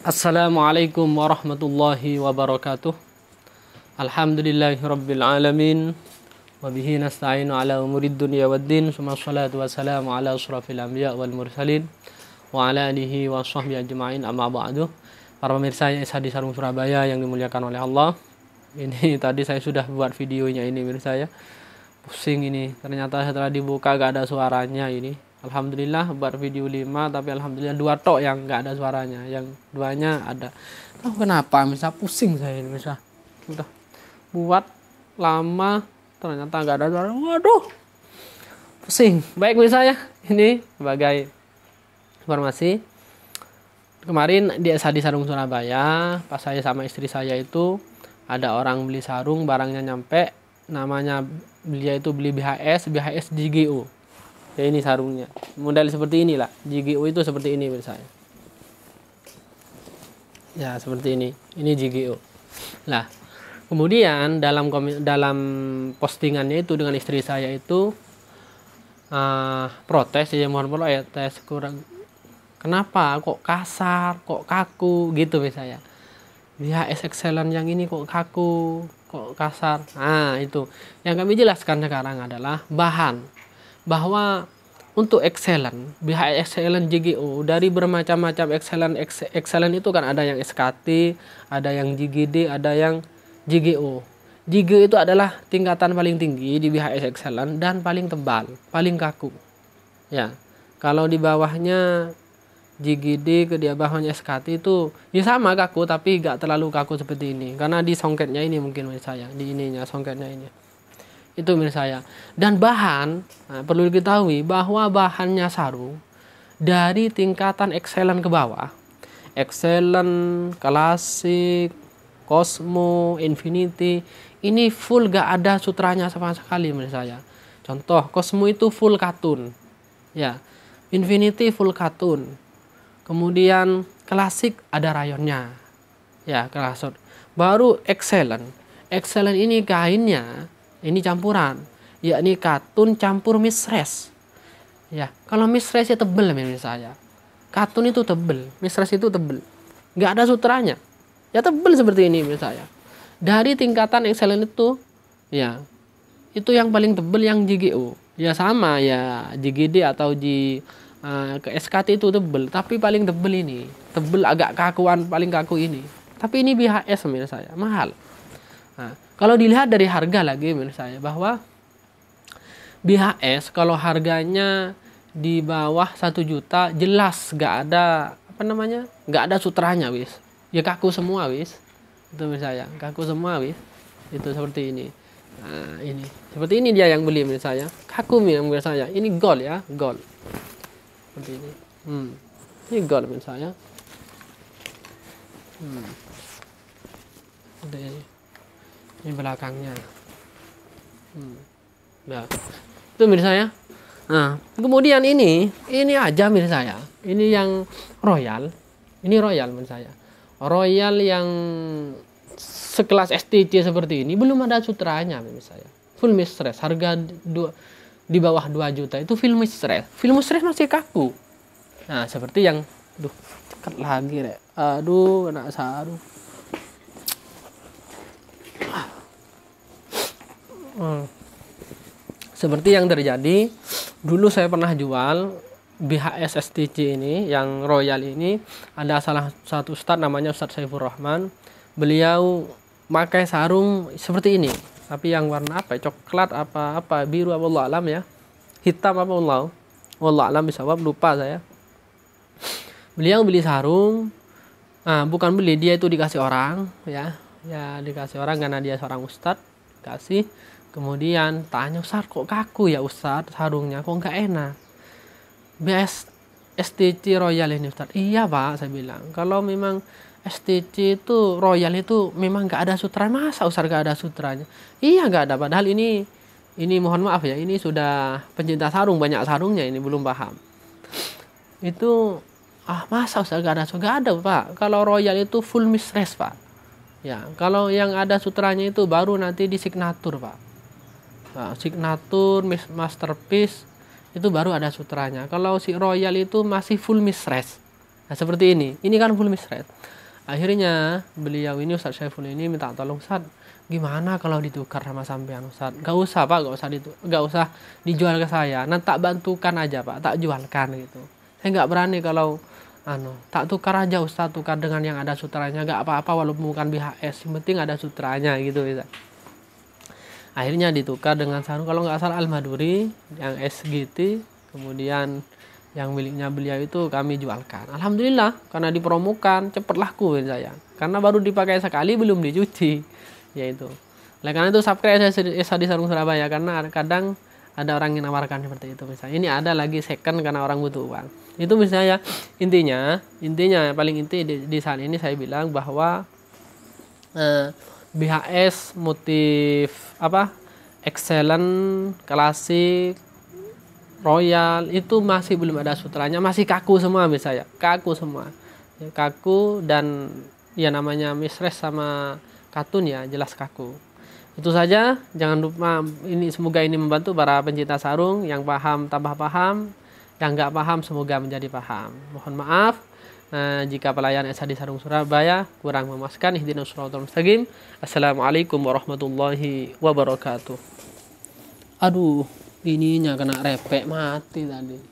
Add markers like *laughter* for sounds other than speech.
Assalamualaikum warahmatullahi wabarakatuh Alhamdulillahi rabbil alamin Wabihi nasta'inu ala umurid dunia wa din Suma salatu wassalamu ala surafil anbiya wal mursalin Wa ala alihi wa sahbihi ajma'in amma ba'du Para pemirsa yang di Sarung Surabaya yang dimuliakan oleh Allah Ini *laughs* tadi saya sudah buat videonya ini pemirsa ya Pusing ini Ternyata setelah dibuka gak ada suaranya ini Alhamdulillah buat video 5 tapi alhamdulillah dua tok yang nggak ada suaranya, yang duanya ada. Tahu kenapa? Misal pusing saya ini misal. Udah buat lama ternyata nggak ada suara. Waduh. Pusing. Baik misalnya ini sebagai informasi kemarin di SD Sarung Surabaya pas saya sama istri saya itu ada orang beli sarung barangnya nyampe namanya beliau itu beli BHS BHS GGO ya ini sarungnya model seperti inilah JGO itu seperti ini misalnya ya seperti ini ini JGO lah kemudian dalam dalam postingannya itu dengan istri saya itu uh, protes ya mohon protes eh, kurang kenapa kok kasar kok kaku gitu misalnya dia ya, excellent yang ini kok kaku kok kasar nah itu yang kami jelaskan sekarang adalah bahan bahwa untuk excellent, BH excellent JGO dari bermacam-macam excellent excellent itu kan ada yang SKT, ada yang JGD, ada yang JGO. JGO itu adalah tingkatan paling tinggi di BHS excellent dan paling tebal, paling kaku. Ya. Kalau di bawahnya JGD ke di bawahnya SKT itu ya sama kaku tapi gak terlalu kaku seperti ini karena di songketnya ini mungkin menurut saya di ininya songketnya ini itu menurut saya dan bahan nah, perlu diketahui bahwa bahannya sarung dari tingkatan excellent ke bawah excellent klasik Cosmo, Infinity, ini full gak ada sutranya sama sekali menurut saya. Contoh, Cosmo itu full katun, ya. Infinity full katun. Kemudian klasik ada rayonnya, ya klasik. Baru excellent. Excellent ini kainnya ini campuran, yakni katun campur misres. Ya, kalau misres ya tebel misalnya saya. Katun itu tebel, misres itu tebel. Nggak ada sutranya. Ya tebel seperti ini misalnya saya. Dari tingkatan excellent itu, ya itu yang paling tebel yang JGO. Ya sama ya JGD atau J uh, eh, ke SKT itu tebel, tapi paling tebel ini, tebel agak kakuan paling kaku ini. Tapi ini BHS menurut saya mahal. Nah, kalau dilihat dari harga lagi misalnya bahwa BHS kalau harganya di bawah 1 juta jelas gak ada apa namanya gak ada sutranya wis ya kaku semua wis itu misalnya kaku semua wis itu seperti ini nah, ini seperti ini dia yang beli misalnya kaku yang saya ini gold ya gold seperti ini hmm. ini gold misalnya hmm. seperti ini ini belakangnya hmm. nah itu mirsa ya nah kemudian ini ini aja mirsa ya ini yang royal ini royal menurut saya royal yang sekelas STC seperti ini belum ada sutranya menurut saya full mistress harga dua, di bawah 2 juta itu film mistress film mistress masih kaku nah seperti yang duh cekat lagi rek aduh anak saru Hmm. Seperti yang terjadi, dulu saya pernah jual BHS STC ini, yang Royal ini, ada salah satu ustad namanya ustad Saiful Rahman. Beliau pakai sarung seperti ini, tapi yang warna apa? Ya? Coklat apa apa biru apa Allah alam ya, hitam apa Allah, Allah alam bisa lupa saya. Beliau beli sarung, nah, bukan beli dia itu dikasih orang ya, ya dikasih orang karena dia seorang ustadz, kasih Kemudian tanya Ustaz kok kaku ya Ustaz sarungnya kok nggak enak. BS STC Royal ini Ustaz. Iya Pak saya bilang. Kalau memang STC itu Royal itu memang nggak ada sutra masa Ustaz nggak ada sutranya. Iya nggak ada padahal ini ini mohon maaf ya ini sudah pencinta sarung banyak sarungnya ini belum paham. Itu ah masa Ustaz nggak ada sutra ada Pak. Kalau Royal itu full mistress Pak. Ya, kalau yang ada sutranya itu baru nanti di signatur, Pak Nah, signatur masterpiece itu baru ada sutranya kalau si royal itu masih full mistress nah seperti ini ini kan full mistress akhirnya beliau ini Ustadz full ini minta tolong Ustadz gimana kalau ditukar sama sampean Ustadz gak usah pak gak usah itu gak usah dijual ke saya nanti tak bantukan aja pak tak jualkan gitu saya nggak berani kalau anu tak tukar aja Ustadz tukar dengan yang ada sutranya gak apa-apa walaupun bukan BHS yang penting ada sutranya gitu Ustadz akhirnya ditukar dengan sarung kalau nggak salah Al-Maduri yang SGT kemudian yang miliknya beliau itu kami jualkan Alhamdulillah karena dipromokan cepat laku saya karena baru dipakai sekali belum dicuci *laughs* yaitu oleh karena itu subscribe saya Sarung Surabaya karena kadang ada orang yang nawarkan seperti itu misalnya ini ada lagi second karena orang butuh uang itu misalnya intinya intinya paling inti di, di saat ini saya bilang bahwa eh, BHS motif apa excellent klasik royal itu masih belum ada sutranya masih kaku semua ambil saya kaku semua ya, kaku dan ya namanya mistress sama katun ya jelas kaku itu saja jangan lupa ini semoga ini membantu para pencinta sarung yang paham tambah paham yang nggak paham semoga menjadi paham mohon maaf Eh, jika pelayan SH di Sarung Surabaya kurang memuaskan ihdinash shiratal mustaqim. Assalamualaikum warahmatullahi wabarakatuh. Aduh, ininya kena repek mati tadi.